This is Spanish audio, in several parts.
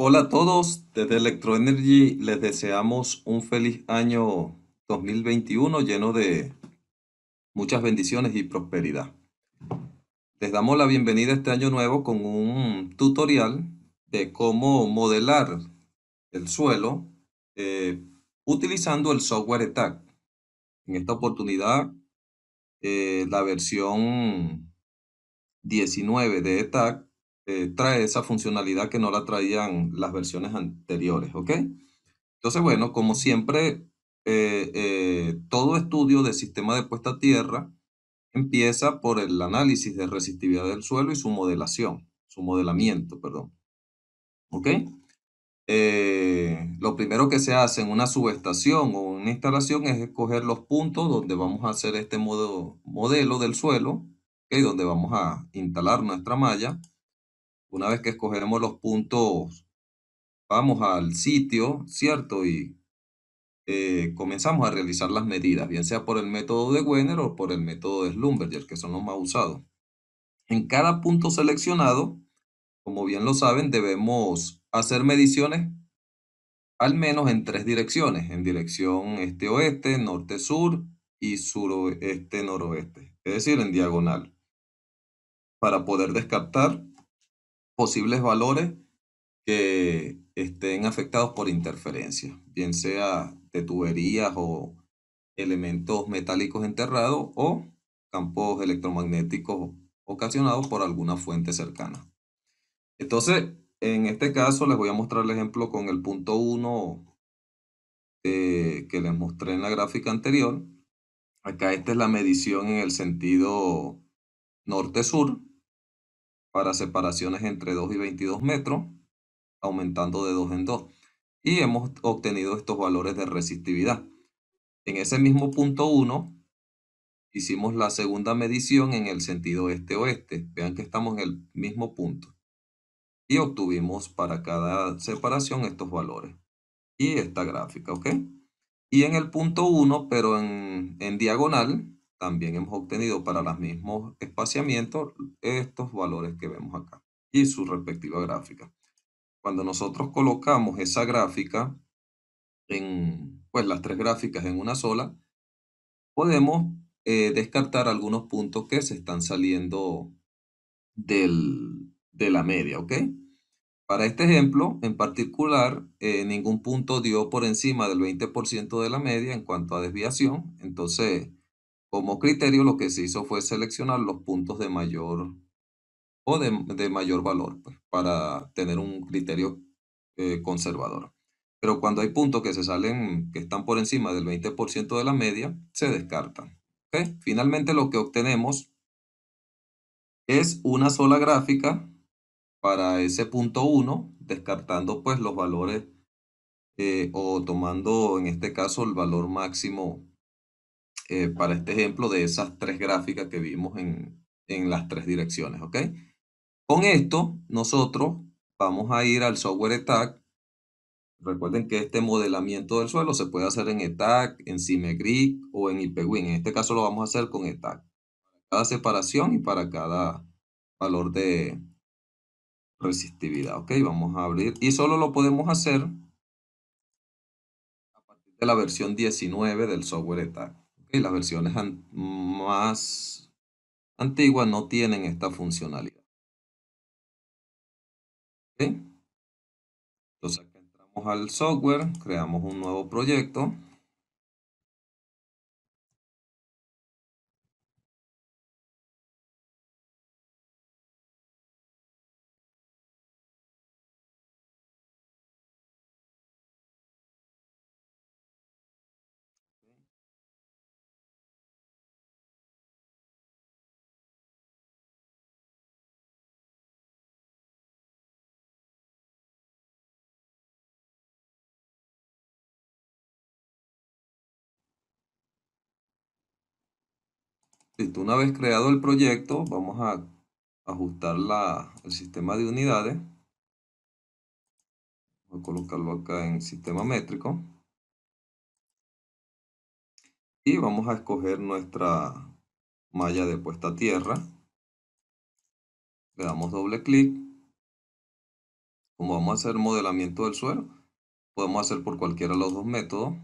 Hola a todos, desde Electroenergy les deseamos un feliz año 2021 lleno de muchas bendiciones y prosperidad. Les damos la bienvenida a este año nuevo con un tutorial de cómo modelar el suelo eh, utilizando el software ETAC. En esta oportunidad, eh, la versión 19 de ETAC eh, trae esa funcionalidad que no la traían las versiones anteriores, ¿ok? Entonces, bueno, como siempre, eh, eh, todo estudio de sistema de puesta a tierra empieza por el análisis de resistividad del suelo y su modelación, su modelamiento, perdón. ¿Ok? lo primero que se hace en una subestación o una instalación es escoger los puntos donde vamos a hacer este modo, modelo del suelo, ¿okay? donde vamos a instalar nuestra malla. Una vez que escogemos los puntos, vamos al sitio, ¿cierto? Y eh, comenzamos a realizar las medidas, bien sea por el método de Wenner o por el método de Slumberger que son los más usados. En cada punto seleccionado, como bien lo saben, debemos hacer mediciones al menos en tres direcciones, en dirección este-oeste, norte-sur y suroeste-noroeste, es decir, en diagonal, para poder descartar posibles valores que estén afectados por interferencia, bien sea de tuberías o elementos metálicos enterrados o campos electromagnéticos ocasionados por alguna fuente cercana. Entonces, en este caso les voy a mostrar el ejemplo con el punto 1 eh, que les mostré en la gráfica anterior. Acá esta es la medición en el sentido norte-sur para separaciones entre 2 y 22 metros, aumentando de 2 en 2. Y hemos obtenido estos valores de resistividad. En ese mismo punto 1, hicimos la segunda medición en el sentido este-oeste. Vean que estamos en el mismo punto. Y obtuvimos para cada separación estos valores. Y esta gráfica, ¿ok? Y en el punto 1, pero en, en diagonal, también hemos obtenido para los mismos espaciamientos estos valores que vemos acá y su respectiva gráfica. Cuando nosotros colocamos esa gráfica en pues las tres gráficas en una sola, podemos eh, descartar algunos puntos que se están saliendo de la media, ¿ok? Para este ejemplo, en particular, eh, ningún punto dio por encima del 20% de la media en cuanto a desviación, entonces como criterio lo que se hizo fue seleccionar los puntos de mayor o de, mayor valor pues, para tener un criterio eh, conservador. Pero cuando hay puntos que se salen, que están por encima del 20% de la media, se descartan. Finalmente lo que obtenemos es una sola gráfica para ese punto 1, descartando pues los valores eh, o tomando en este caso el valor máximo eh, para este ejemplo de esas tres gráficas que vimos en, las tres direcciones, ¿ok? Con esto, nosotros vamos a ir al software ETAC. Recuerden que este modelamiento del suelo se puede hacer en ETAC, en Cimegric o en IPWin. En este caso lo vamos a hacer con ETAC. Para Cada separación y para cada valor de resistividad. Ok, vamos a abrir. Y solo lo podemos hacer a partir de la versión 19 del software ETAC las versiones más antiguas no tienen esta funcionalidad. Entonces entramos al software, creamos un nuevo proyecto. una vez creado el proyecto, vamos a ajustar el sistema de unidades. Voy a colocarlo acá en sistema métrico. Y vamos a escoger nuestra malla de puesta a tierra. Le damos doble clic. Como vamos a hacer modelamiento del suelo, podemos hacer por cualquiera de los dos métodos.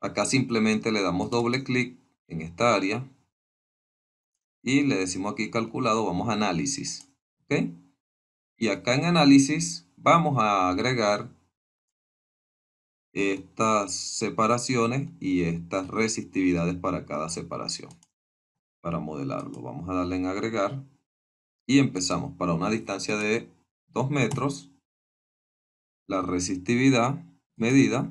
Acá simplemente le damos doble clic en esta área. Y le decimos aquí calculado, vamos a análisis. ¿Ok? Y acá en análisis vamos a agregar estas separaciones y estas resistividades para cada separación para modelarlo. Vamos a darle en agregar y empezamos para una distancia de 2 metros la resistividad medida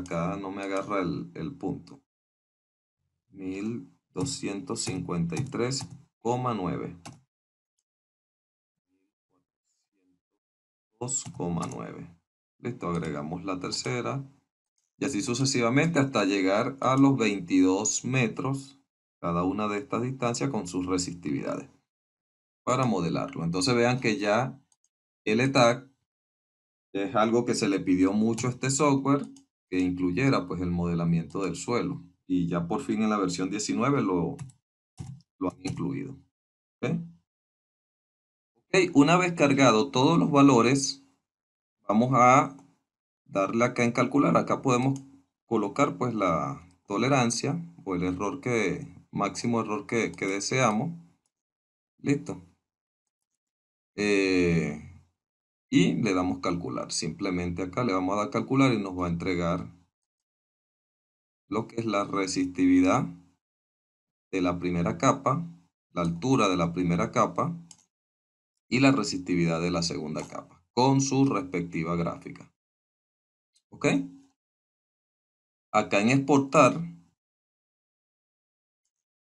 acá no me agarra el, el punto. 1253,9. 2,9. Listo, agregamos la tercera. Y así sucesivamente hasta llegar a los 22 metros, cada una de estas distancias con sus resistividades, para modelarlo. Entonces vean que ya el ETAC es algo que se le pidió mucho a este software que incluyera pues el modelamiento del suelo. Y ya por fin en la versión 19 lo, lo han incluido. ok una vez cargado todos los valores, vamos a darle acá en calcular. Acá podemos colocar pues la tolerancia o el error que, máximo error que, deseamos. Listo. Eh, y le damos calcular. Simplemente acá le vamos a dar calcular y nos va a entregar lo que es la resistividad de la primera capa, la altura de la primera capa y la resistividad de la segunda capa con su respectiva gráfica. ¿Ok? Acá en exportar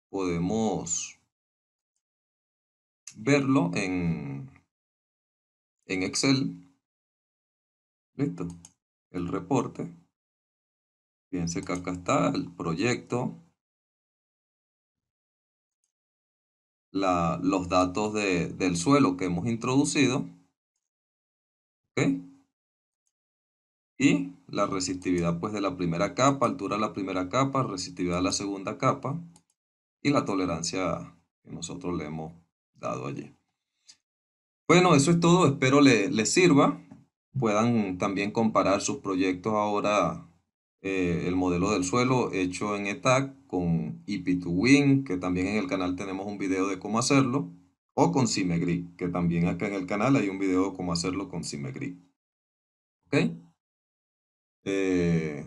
podemos verlo en en Excel. Listo. El reporte. Fíjense que acá está el proyecto. los datos del suelo que hemos introducido. Y la resistividad pues, de la primera capa, altura de la primera capa, resistividad de la segunda capa y la tolerancia que nosotros le hemos dado allí. Bueno, eso es todo. Espero le- les sirva. Puedan también comparar sus proyectos ahora, eh, el modelo del suelo hecho en ETAC con EP2Win, que también en el canal tenemos un video de cómo hacerlo, o con CimeGrid, que también acá en el canal hay un video de cómo hacerlo con CimeGrid. ¿Ok? Eh,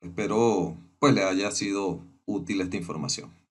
espero pues le haya sido útil esta información.